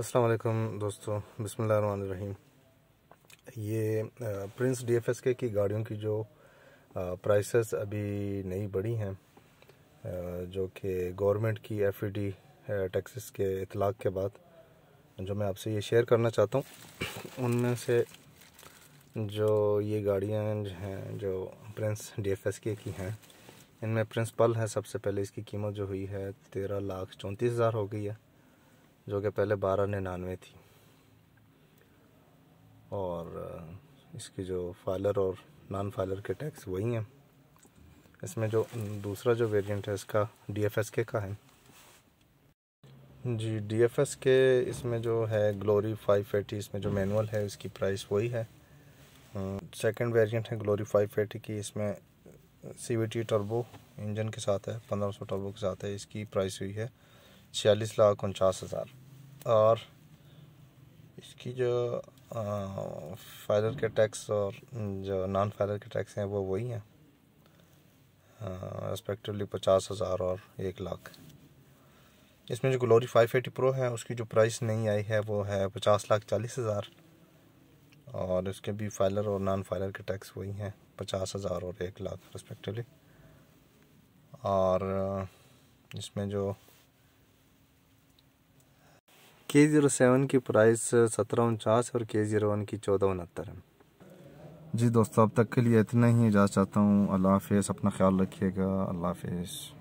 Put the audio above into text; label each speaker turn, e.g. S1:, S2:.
S1: अस्सलाम वालेकुम दोस्तों बिसमीम ये प्रिंस डीएफएसके के की गाड़ियों की जो प्राइसेस अभी नई बढ़ी हैं जो कि गवर्नमेंट की एफ ई टैक्सेस के इतलाक़ के बाद जो मैं आपसे ये शेयर करना चाहता हूँ उनमें से जो ये गाड़ियाँ हैं जो प्रिंस डीएफएसके के की हैं इनमें प्रिंसिपल है सबसे पहले इसकी कीमत जो हुई है तेरह लाख चौंतीस हज़ार हो गई है जो कि पहले बारह निन्यानवे थी और इसकी जो फाइलर और नॉन फाइलर के टैक्स वही हैं इसमें जो दूसरा जो वेरिएंट है इसका डी एफ एस के का है जी डी एफ एस के इसमें जो है ग्लोरी फाइव एटी इसमें जो मैनुअल है इसकी प्राइस वही है सेकंड वेरिएंट है ग्लोरी फाइव एटी की इसमें C V T turbo engine के साथ है पंद्रह सौ टर्बो के साथ है इसकी प्राइस हुई है छियालीस लाख उनचास हज़ार और इसकी जो फायर के टैक्स और जो नॉन फायर के टैक्स हैं वो वही हैं रेस्पेक्टिवली पचास हज़ार और एक लाख इसमें जो ग्लोरी फाइव एटी प्रो है उसकी जो प्राइस नहीं आई है वो है पचास लाख चालीस हज़ार और इसके भी फाइलर और नॉन फाइलर के टैक्स वही हैं पचास हज़ार और एक लाख रेस्पेक्टिवली और इसमें जो के ज़ीरो सेवन की प्राइस सत्रह उनचास और के ज़ीरो वन की चौदह उनहत्तर है जी दोस्तों अब तक के लिए इतना ही इजाज़ चाहता हूँ अल्लाह हाफ अपना ख्याल रखिएगा अल्लाह हाफ